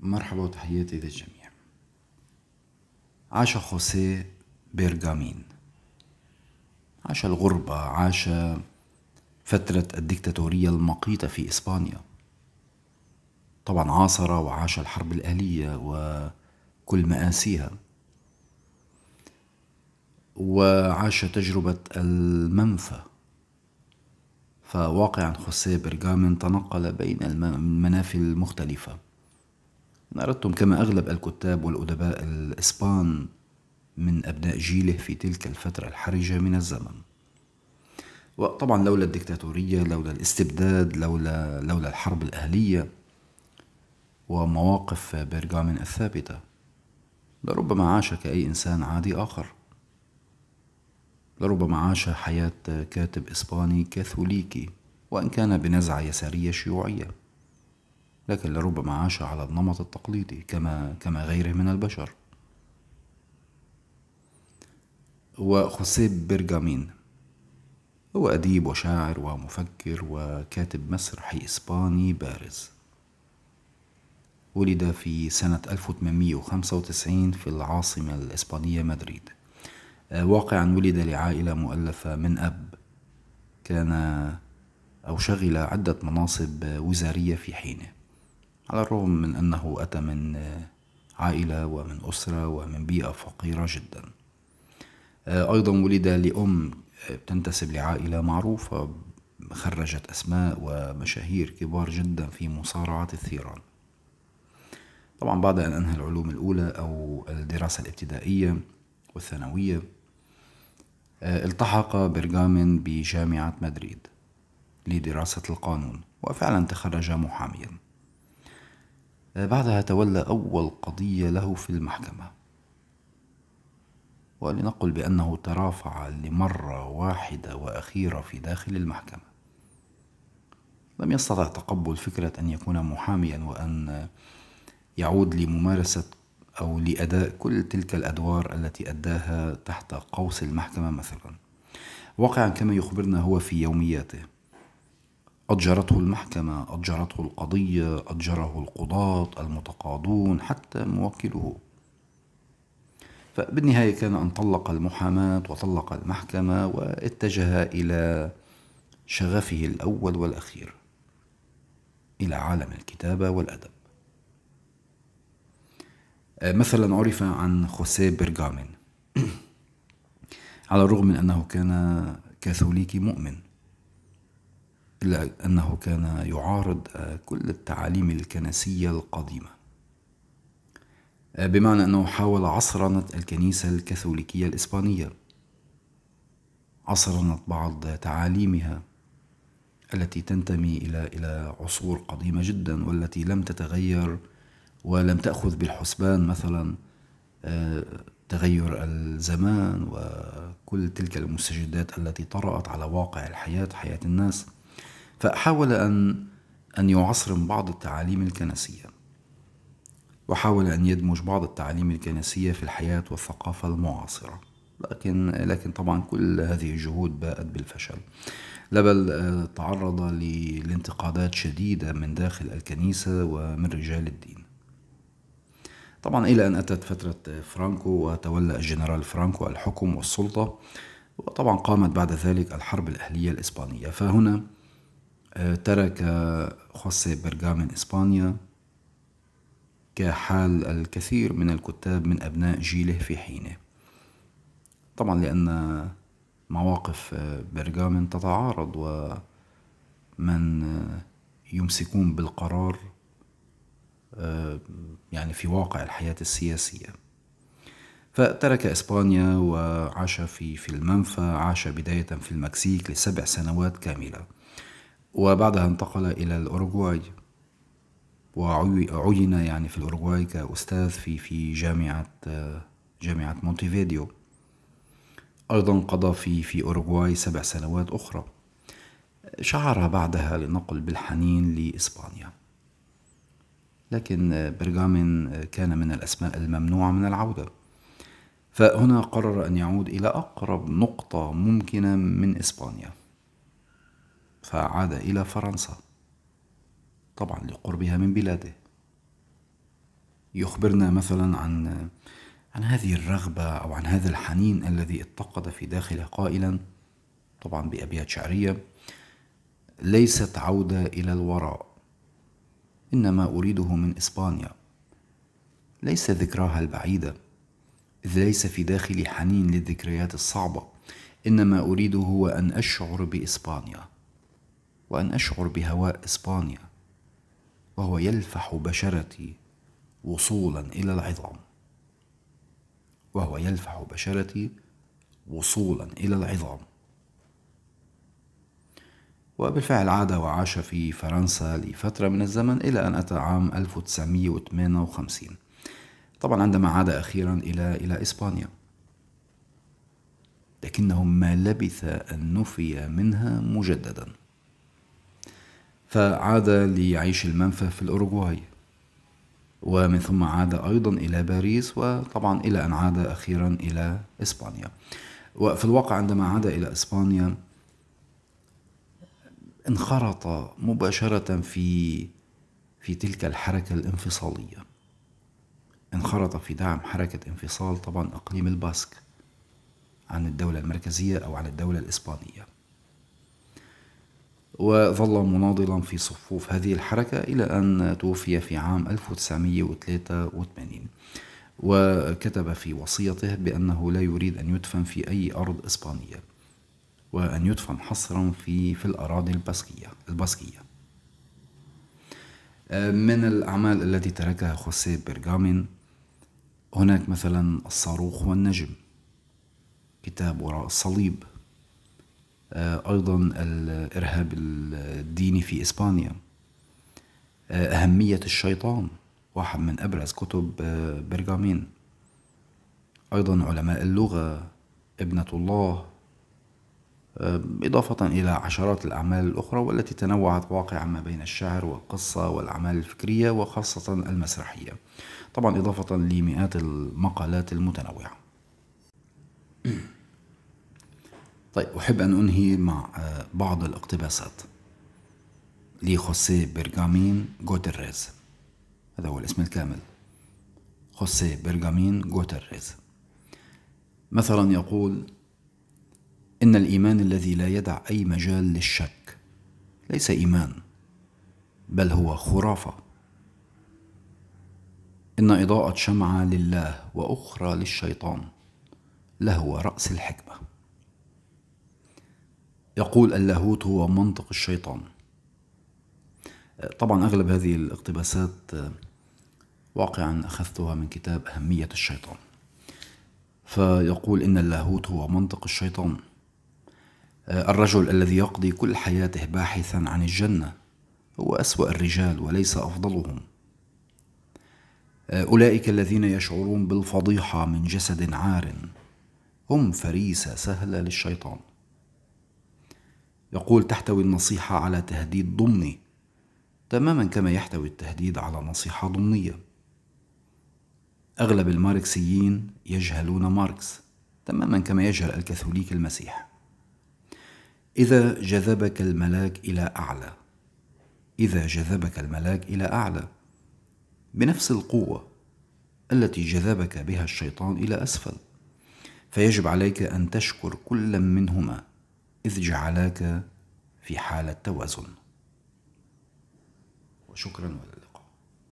مرحبا وتحياتي للجميع عاش خوسيه بيرغامين عاش الغربة عاش فترة الدكتاتورية المقيتة في إسبانيا طبعا عاصر وعاش الحرب الأهلية وكل مآسيها وعاش تجربة المنفى فواقعا خوسيه برغامين تنقل بين المنافي المختلفة أردتم كما أغلب الكتاب والأدباء الإسبان من أبناء جيله في تلك الفترة الحرجة من الزمن وطبعا لولا الدكتاتورية لولا الاستبداد لولا, لولا الحرب الأهلية ومواقف بيرغامين الثابتة لربما عاش كأي إنسان عادي آخر لربما عاش حياة كاتب إسباني كاثوليكي وإن كان بنزعة يسارية شيوعية لكن لربما عاش على النمط التقليدي كما كما غيره من البشر خوسيب برجامين هو أديب وشاعر ومفكر وكاتب مسرحي إسباني بارز ولد في سنة 1895 في العاصمة الإسبانية مدريد واقعا ولد لعائلة مؤلفة من أب كان أو شغل عدة مناصب وزارية في حينه على الرغم من أنه أتى من آه، عائلة ومن أسرة ومن بيئة فقيرة جدا آه، أيضا ولد لأم بتنتسب آه، لعائلة معروفة خرجت أسماء ومشاهير كبار جدا في مصارعة الثيران طبعا بعد أن أنهى العلوم الأولى أو الدراسة الابتدائية والثانوية التحق برجامن بجامعة مدريد لدراسة القانون وفعلا تخرج محاميا بعدها تولى أول قضية له في المحكمة ولنقل بأنه ترافع لمرة واحدة وأخيرة في داخل المحكمة لم يستطع تقبل فكرة أن يكون محاميا وأن يعود لممارسة أو لأداء كل تلك الأدوار التي أداها تحت قوس المحكمة مثلا واقعا كما يخبرنا هو في يومياته أضجرته المحكمة أضجرته القضية أضجره القضاة المتقاضون حتى موكله فبالنهاية كان أن طلق المحاماة وطلق المحكمة واتجه إلى شغفه الأول والأخير إلى عالم الكتابة والأدب آه، مثلا عرف عن خوسيه برغامين على الرغم من أنه كان كاثوليكي مؤمن إلا أنه كان يعارض كل التعاليم الكنسية القديمة بمعنى أنه حاول عصرنة الكنيسة الكاثوليكية الإسبانية عصرنة بعض تعاليمها التي تنتمي إلى إلى عصور قديمة جدا والتي لم تتغير ولم تأخذ بالحسبان مثلا آه، تغير الزمان وكل تلك المستجدات التي طرأت على واقع الحياة حياة الناس فحاول أن أن يعصرم بعض التعاليم الكنسية وحاول أن يدمج بعض التعاليم الكنسية في الحياة والثقافة المعاصرة لكن لكن طبعا كل هذه الجهود باءت بالفشل لا بل آه، تعرض لانتقادات شديدة من داخل الكنيسة ومن رجال الدين طبعا إلى أن أتت فترة آه، فرانكو وتولى الجنرال فرانكو الحكم والسلطة وطبعا قامت بعد ذلك الحرب الأهلية الإسبانية فهنا ترك خوسي برغامن من إسبانيا كحال الكثير من الكتاب من أبناء جيله في حينه طبعا لأن مواقف برغامن تتعارض ومن يمسكون بالقرار يعني في واقع الحياة السياسية فترك إسبانيا وعاش في, في المنفى عاش بداية في المكسيك لسبع سنوات كاملة وبعدها انتقل إلى الأوروغواي وعين يعني في الأوروغواي كأستاذ في في جامعة جامعة مونتيفيديو أيضا قضى في في أوروغواي سبع سنوات أخرى شعر بعدها لنقل بالحنين لإسبانيا لكن برغامين كان من الأسماء الممنوعة من العودة فهنا قرر أن يعود إلى أقرب نقطة ممكنة من إسبانيا فعاد إلى فرنسا طبعا لقربها من بلاده يخبرنا مثلا عن عن هذه الرغبة أو عن هذا الحنين الذي اتقد في داخله قائلا طبعا بأبيات شعرية ليست عودة إلى الوراء إنما أريده من إسبانيا ليس ذكراها البعيدة إذ ليس في داخلي حنين للذكريات الصعبة إنما أريده هو أن أشعر بإسبانيا وأن أشعر بهواء إسبانيا وهو يلفح بشرتي وصولا إلى العظام وهو يلفح بشرتي وصولا إلى العظام وبالفعل عاد وعاش في فرنسا لفترة من الزمن إلى أن أتى عام 1958 طبعا عندما عاد أخيرا إلى إلى إسبانيا لكنه ما لبث أن نفي منها مجددا فعاد ليعيش المنفى في الأوروغواي ومن ثم عاد أيضا إلى باريس وطبعا إلى أن عاد أخيرا إلى إسبانيا وفي الواقع عندما عاد إلى إسبانيا انخرط مباشرة في في تلك الحركة الانفصالية انخرط في دعم حركة انفصال طبعا إقليم الباسك عن الدولة المركزية أو عن الدولة الإسبانية وظل مناضلا في صفوف هذه الحركة إلى أن توفي في عام 1983 وكتب في وصيته بأنه لا يريد أن يدفن في أي أرض إسبانية وأن يدفن حصرا في في الأراضي الباسكية الباسكية من الأعمال التي تركها خوسيه بيرغامين هناك مثلا الصاروخ والنجم كتاب وراء الصليب آه، أيضا الإرهاب الديني في إسبانيا آه، أهمية الشيطان واحد من أبرز كتب آه، برجامين أيضا علماء اللغة ابنة الله إضافة إلى عشرات الأعمال الأخرى والتي تنوعت واقعا ما بين الشعر والقصة والأعمال الفكرية وخاصة المسرحية طبعا إضافة لمئات المقالات المتنوعة طيب أحب أن أنهي مع آه، بعض الاقتباسات لخوسيه برغامين غوتيريز هذا هو الاسم الكامل خوسيه برغامين غوتيريز مثلا يقول إن الإيمان الذي لا يدع أي مجال للشك ليس إيمان بل هو خرافة إن إضاءة شمعة لله وأخرى للشيطان لهو رأس الحكمة يقول اللاهوت هو منطق الشيطان طبعا أغلب هذه الاقتباسات آه، واقعا أخذتها من كتاب أهمية الشيطان فيقول إن اللاهوت هو منطق الشيطان آه، الرجل الذي يقضي كل حياته باحثا عن الجنة هو أسوأ الرجال وليس أفضلهم آه، أولئك الذين يشعرون بالفضيحة من جسد عار هم فريسة سهلة للشيطان يقول تحتوي النصيحة على تهديد ضمني تماما كما يحتوي التهديد على نصيحة ضمنية أغلب الماركسيين يجهلون ماركس تماما كما يجهل الكاثوليك المسيح إذا جذبك الملاك إلى أعلى إذا جذبك الملاك إلى أعلى بنفس القوة التي جذبك بها الشيطان إلى أسفل فيجب عليك أن تشكر كل منهما إذ جعلاك في حالة توازن وشكرا